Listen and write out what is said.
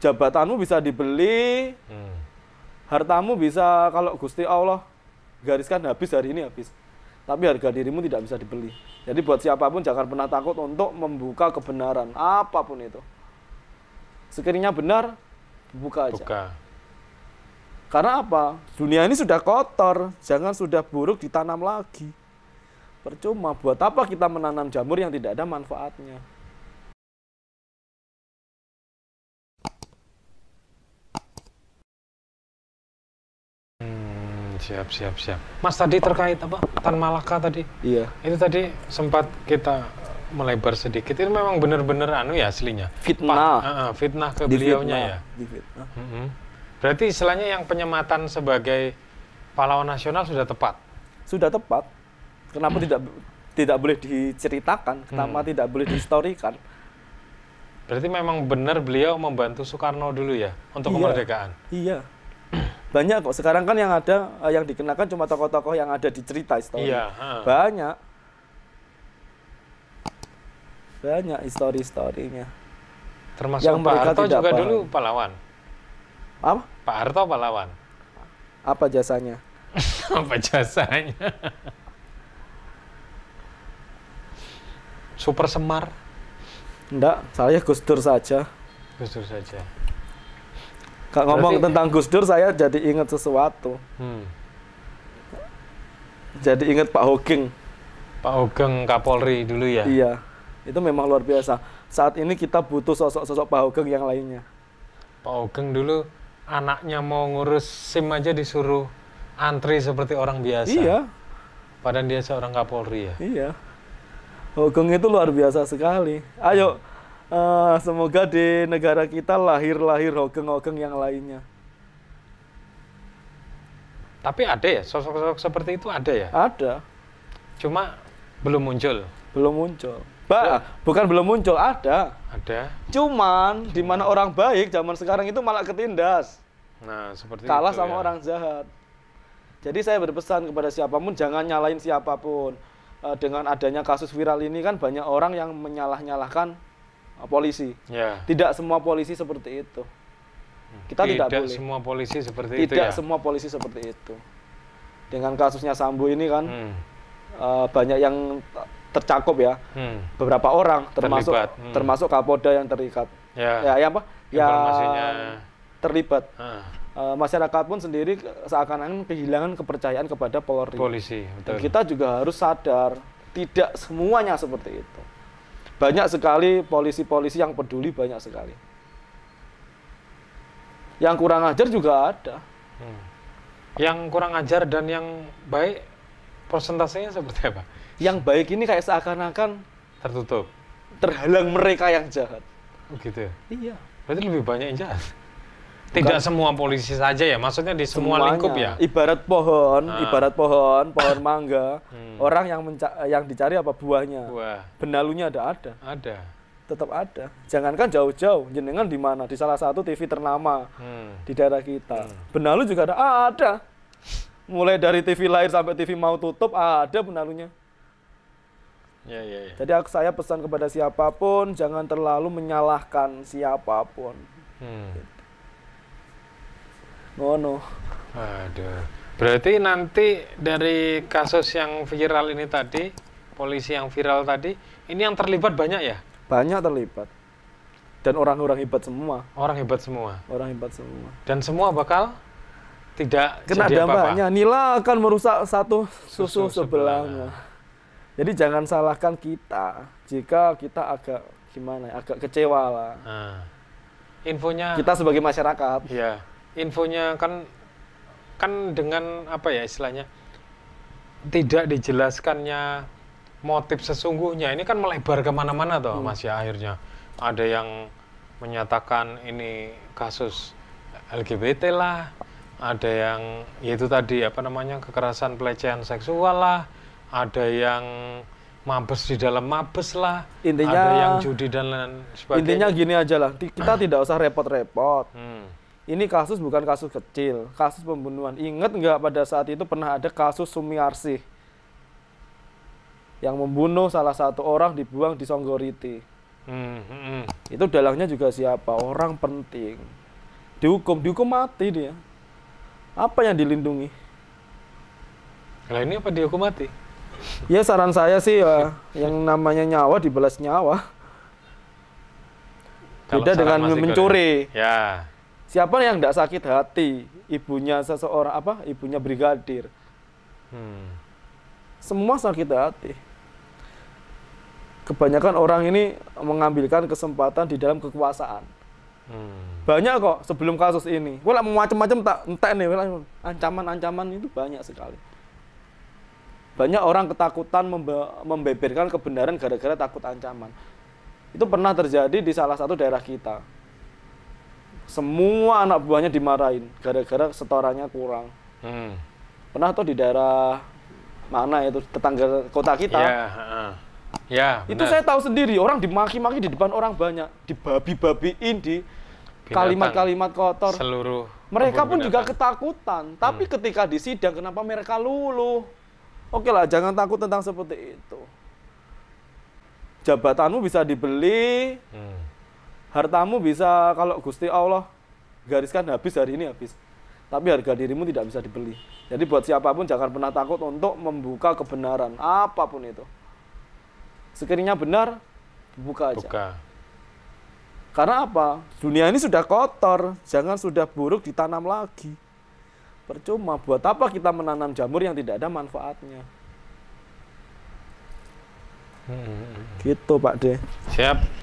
jabatanmu bisa dibeli, hmm. hartamu bisa kalau Gusti Allah gariskan habis hari ini habis. Tapi harga dirimu tidak bisa dibeli. Jadi buat siapapun jangan pernah takut untuk membuka kebenaran apapun itu. Sekiranya benar, buka aja. Buka. Karena apa? Dunia ini sudah kotor, jangan sudah buruk ditanam lagi. Percuma buat apa kita menanam jamur yang tidak ada manfaatnya? Siap, siap, siap. Mas tadi terkait apa Tan Malaka tadi? Iya. Itu tadi sempat kita melebar sedikit. Itu memang benar-benar anu ya aslinya. Fitnah. uh, uh, fitnah ke beliaunya ya. Di fitnah. Mm -hmm. Berarti istilahnya yang penyematan sebagai pahlawan nasional sudah tepat. Sudah tepat. Kenapa hmm. tidak tidak boleh diceritakan? Kenapa hmm. tidak boleh dihistorikan? Berarti memang benar beliau membantu Soekarno dulu ya untuk iya. kemerdekaan. Iya banyak kok sekarang kan yang ada eh, yang dikenakan cuma tokoh-tokoh yang ada di cerita histori iya, huh. banyak banyak histori historinya termasuk yang Pak Harto juga paham. dulu pahlawan apa Pak Harto pahlawan apa jasanya apa jasanya super semar enggak saya Gus Dur saja Gus Dur saja Kak ngomong Berarti... tentang Gus Dur saya jadi ingat sesuatu. Hmm. Jadi ingat Pak Hogeng. Pak Hogeng Kapolri dulu ya. Iya. Itu memang luar biasa. Saat ini kita butuh sosok-sosok Pak Hogeng yang lainnya. Pak Hogeng dulu anaknya mau ngurus SIM aja disuruh antri seperti orang biasa. Iya. Padahal dia seorang Kapolri ya. Iya. Hogeng itu luar biasa sekali. Ayo hmm Uh, semoga di negara kita lahir-lahir hokeng-hokeng yang lainnya. Tapi ada ya sosok-sosok seperti itu ada ya? Ada. Cuma belum muncul. Belum muncul. Ba, bukan belum muncul, ada. Ada. Cuman, Cuman. di mana orang baik zaman sekarang itu malah ketindas. Nah, seperti kalah itu, sama ya. orang jahat. Jadi saya berpesan kepada siapapun jangan nyalain siapapun. Eh, dengan adanya kasus viral ini kan banyak orang yang menyalah-nyalahkan Eh, polisi. Ya. Tidak semua polisi seperti itu. Kita tidak, tidak boleh. semua polisi seperti tidak itu. Tidak ya? semua polisi seperti itu. Dengan kasusnya Sambo ini kan hmm. uh, banyak yang tercakup ya. Hmm. Beberapa orang termasuk hmm. termasuk Kapolda yang terikat. Ya, ya, ya apa? Ya terlibat. Ah. Eh, masyarakat pun sendiri seakan-akan kehilangan kepercayaan kepada Polri. Polisi. Betul. Dan kita juga harus sadar tidak semuanya seperti itu. Banyak sekali polisi-polisi yang peduli banyak sekali. Yang kurang ajar juga ada. Hmm. Yang kurang ajar dan yang baik persentasenya seperti apa? Yang baik ini kayak seakan-akan tertutup. Terhalang mereka yang jahat. begitu oh, ya? Iya. Berarti lebih banyak yang jahat. Tidak Bukan. semua polisi saja ya, maksudnya di semua Semuanya. lingkup ya. Ibarat pohon, ah. ibarat pohon, pohon mangga. Hmm. Orang yang yang dicari apa buahnya. Buah. Benalunya ada ada. Ada. Tetap ada. Jangankan jauh-jauh, jenengan di mana? Di salah satu TV ternama hmm. di daerah kita. Hmm. Benalu juga ada. Ah, ada. Mulai dari TV lahir sampai TV mau tutup ada benalunya. Ya, ya, ya. Jadi saya pesan kepada siapapun jangan terlalu menyalahkan siapapun. Hmm. Gitu. Oh ngono ada berarti nanti dari kasus yang viral ini tadi polisi yang viral tadi ini yang terlibat banyak ya banyak terlibat dan orang-orang hebat semua orang hebat semua orang hebat semua dan semua bakal tidak kena jadi dampaknya apa -apa. nila akan merusak satu susu, susu sebelahnya. jadi jangan salahkan kita jika kita agak gimana ya? agak kecewa lah nah, infonya kita sebagai masyarakat ya infonya kan kan dengan apa ya istilahnya tidak dijelaskannya motif sesungguhnya ini kan melebar kemana-mana toh hmm. mas ya, akhirnya ada yang menyatakan ini kasus LGBT lah ada yang yaitu tadi apa namanya kekerasan pelecehan seksual lah ada yang mabes di dalam mabes lah intinya ada yang judi dan lain sebagainya intinya gini aja lah kita tidak usah repot-repot hmm ini kasus bukan kasus kecil, kasus pembunuhan. Ingat nggak pada saat itu pernah ada kasus Sumiarsih yang membunuh salah satu orang dibuang di Songgoriti. Hmm, hmm, hmm. Itu dalangnya juga siapa? Orang penting. Dihukum, dihukum mati dia. Apa yang dilindungi? Kalau ini apa dihukum mati? Ya saran saya sih ya, yang namanya nyawa dibalas nyawa. Beda dengan mencuri. Ya, ya. Siapa yang tidak sakit hati ibunya seseorang apa ibunya brigadir? Hmm. Semua sakit hati. Kebanyakan orang ini mengambilkan kesempatan di dalam kekuasaan. Hmm. Banyak kok sebelum kasus ini. gue lah macam-macam tak entek nih, ancaman-ancaman itu banyak sekali. Banyak orang ketakutan membe membeberkan kebenaran gara-gara takut ancaman. Itu pernah terjadi di salah satu daerah kita semua anak buahnya dimarahin gara-gara setorannya kurang. Hmm. Pernah tuh di daerah mana itu ya, tetangga kota kita. Yeah, iya, yeah, itu saya tahu sendiri orang dimaki-maki di depan orang banyak, dibabi-babiin di kalimat-kalimat kotor. Seluruh. Mereka pun binatang. juga ketakutan, hmm. tapi hmm. ketika di sidang kenapa mereka luluh? Oke lah, jangan takut tentang seperti itu. Jabatanmu bisa dibeli. Hmm hartamu bisa kalau Gusti Allah gariskan habis hari ini habis tapi harga dirimu tidak bisa dibeli. Jadi buat siapapun jangan pernah takut untuk membuka kebenaran apapun itu. Sekiranya benar, buka aja. Buka. Karena apa? Dunia ini sudah kotor, jangan sudah buruk ditanam lagi. Percuma buat apa kita menanam jamur yang tidak ada manfaatnya? Hmm. hmm, hmm. Gitu Pak De. Siap.